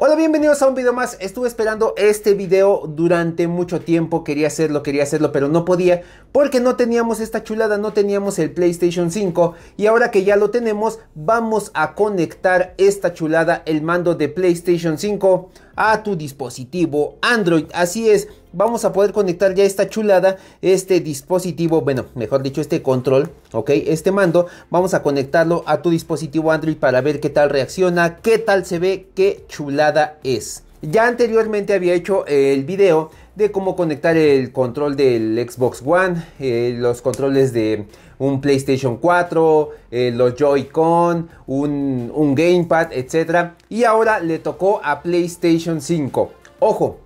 Hola, bienvenidos a un video más. Estuve esperando este video durante mucho tiempo. Quería hacerlo, quería hacerlo, pero no podía porque no teníamos esta chulada, no teníamos el PlayStation 5. Y ahora que ya lo tenemos, vamos a conectar esta chulada, el mando de PlayStation 5, a tu dispositivo Android. Así es, vamos a poder conectar ya esta chulada, este dispositivo, bueno, mejor dicho, este control, ok, este mando, vamos a conectarlo a tu dispositivo Android para ver qué tal reacciona, qué tal se ve, qué chulada es. Ya anteriormente había hecho el video de cómo conectar el control del Xbox One, eh, los controles de un PlayStation 4, eh, los Joy-Con, un, un Gamepad, etc. Y ahora le tocó a PlayStation 5. Ojo,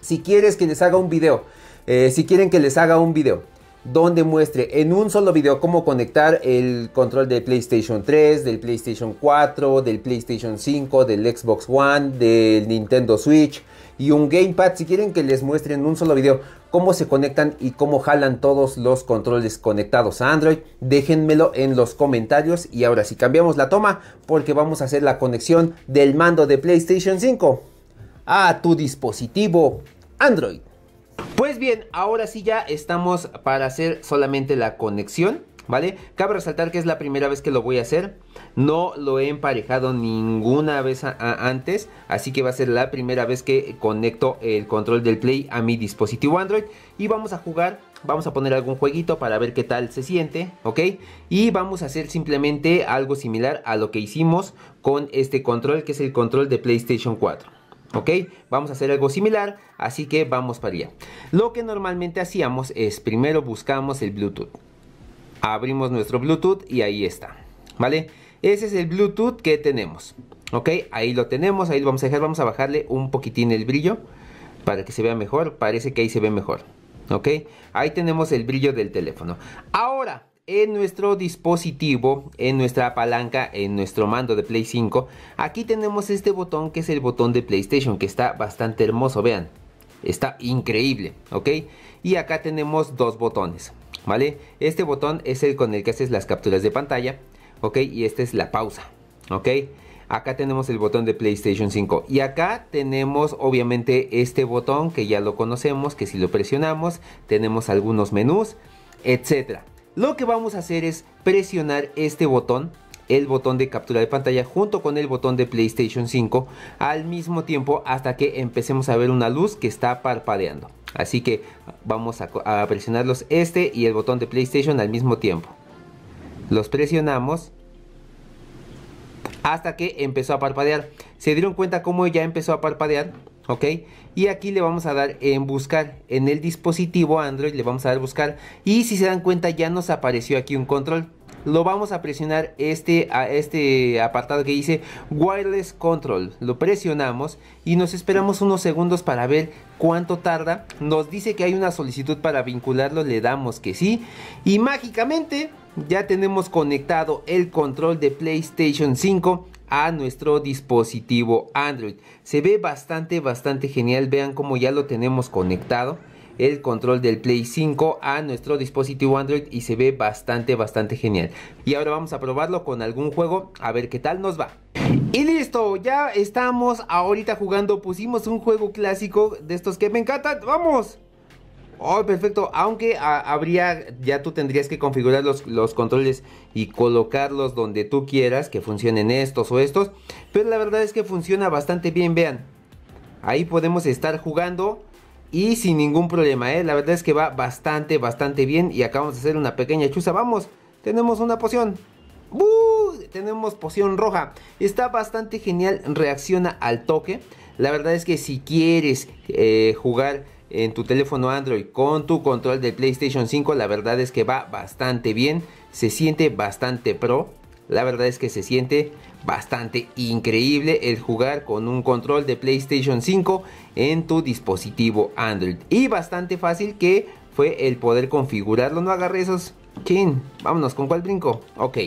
si quieres que les haga un video, eh, si quieren que les haga un video donde muestre en un solo video cómo conectar el control de PlayStation 3, del PlayStation 4, del PlayStation 5, del Xbox One, del Nintendo Switch y un gamepad. Si quieren que les muestre en un solo video cómo se conectan y cómo jalan todos los controles conectados a Android, déjenmelo en los comentarios. Y ahora si cambiamos la toma porque vamos a hacer la conexión del mando de PlayStation 5 a tu dispositivo Android. Pues bien, ahora sí ya estamos para hacer solamente la conexión. ¿Vale? Cabe resaltar que es la primera vez que lo voy a hacer. No lo he emparejado ninguna vez antes. Así que va a ser la primera vez que conecto el control del Play a mi dispositivo Android. Y vamos a jugar. Vamos a poner algún jueguito para ver qué tal se siente. ¿Ok? Y vamos a hacer simplemente algo similar a lo que hicimos con este control. Que es el control de PlayStation 4. ¿Ok? Vamos a hacer algo similar, así que vamos para allá. Lo que normalmente hacíamos es primero buscamos el Bluetooth. Abrimos nuestro Bluetooth y ahí está. ¿Vale? Ese es el Bluetooth que tenemos. ¿Ok? Ahí lo tenemos, ahí lo vamos a dejar. Vamos a bajarle un poquitín el brillo para que se vea mejor. Parece que ahí se ve mejor. ¿Ok? Ahí tenemos el brillo del teléfono. Ahora en nuestro dispositivo, en nuestra palanca, en nuestro mando de Play 5, aquí tenemos este botón que es el botón de PlayStation, que está bastante hermoso, vean. Está increíble, ¿ok? Y acá tenemos dos botones, ¿vale? Este botón es el con el que haces las capturas de pantalla, ¿ok? Y esta es la pausa, ¿ok? Acá tenemos el botón de PlayStation 5 y acá tenemos obviamente este botón que ya lo conocemos, que si lo presionamos tenemos algunos menús, etcétera. Lo que vamos a hacer es presionar este botón el botón de captura de pantalla junto con el botón de PlayStation 5 al mismo tiempo hasta que empecemos a ver una luz que está parpadeando. Así que vamos a, presionarlos este y el botón de PlayStation al mismo tiempo. Los presionamos hasta que empezó a parpadear. ¿Se dieron cuenta cómo ya empezó a parpadear? ok y aquí le vamos a dar en buscar en el dispositivo android le vamos a dar buscar y si se dan cuenta ya nos apareció aquí un control lo vamos a presionar este, a este apartado que dice wireless control lo presionamos y nos esperamos unos segundos para ver cuánto tarda nos dice que hay una solicitud para vincularlo le damos que sí y mágicamente ya tenemos conectado el control de playstation 5 a nuestro dispositivo Android. Se ve bastante, bastante genial. Vean cómo ya lo tenemos conectado el control del Play 5 a nuestro dispositivo Android y se ve bastante, bastante genial. Y ahora vamos a probarlo con algún juego a ver qué tal nos va. Y listo, ya estamos ahorita jugando, pusimos un juego clásico de estos que me encantan, ¡vamos! Oh, perfecto. Aunque habría, ya tú tendrías que configurar los, controles y colocarlos donde tú quieras, que funcionen estos o estos. Pero la verdad es que funciona bastante bien, vean. Ahí podemos estar jugando y sin ningún problema, ¿eh? La verdad es que va bastante, bastante bien. Y acabamos de hacer una pequeña chuza. Vamos, tenemos una poción. Tenemos poción roja. Está bastante genial, reacciona al toque. La verdad es que si quieres eh, jugar en tu teléfono Android con tu control de PlayStation 5, la verdad es que va bastante bien, se siente bastante pro, la verdad es que se siente bastante increíble el jugar con un control de PlayStation 5 en tu dispositivo Android y bastante fácil que fue el poder configurarlo, no agarre esos Chin, vámonos, ¿con cuál brinco? Ok,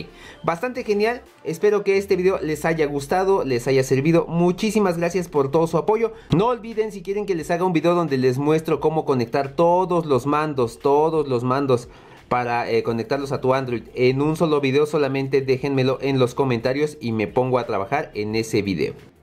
bastante genial, espero que este video les haya gustado, les haya servido, muchísimas gracias por todo su apoyo, no olviden si quieren que les haga un video donde les muestro cómo conectar todos los mandos, todos los mandos para eh, conectarlos a tu Android en un solo video solamente déjenmelo en los comentarios y me pongo a trabajar en ese video.